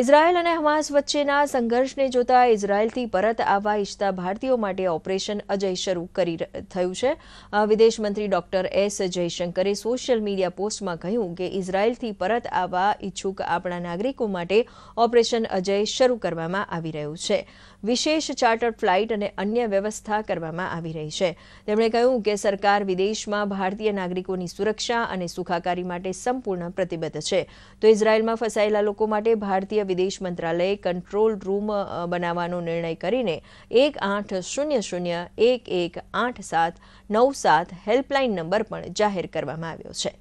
Israel અને Hamas વચ્ચેના સંઘર્ષને જોતા ઇઝરાયલથી પરત આવવા ઇચ્છતા ભારતીયો માટે ઓપરેશન અજય શરૂ કરી થયું છે વિદેશમંત્રી ડોક્ટર એસ જયશંકરે સોશિયલ મીડિયા પોસ્ટમાં કહ્યું કે ઇઝરાયલથી પરત આવવા ઇચ્છુક આપણા નાગરિકો માટે ઓપરેશન અજય શરૂ કરવામાં આવી રહ્યું છે વિશેષ ચાર્ટર્ડ ફ્લાઇટ અને અન્ય વ્યવસ્થા કરવામાં આવી રહી છે તેમણે કહ્યું કે સરકાર વિદેશમાં ભારતીય નાગરિકોની સુરક્ષા અને સુખાકારી માટે સંપૂર્ણ પ્રતિબદ્ધ છે તો ઇઝરાયલમાં ફસાયેલા લોકો માટે ભારતીય કેન્દ્રીય વિદેશ મંત્રાલયે કંટ્રોલ રૂમ બનાવવાનો નિર્ણય કરીને એક આઠ શૂન્ય શૂન્ય એક એક આઠ સાત નવ સાત હેલ્પલાઇન નંબર પણ જાહેર કરવામાં આવ્યો છે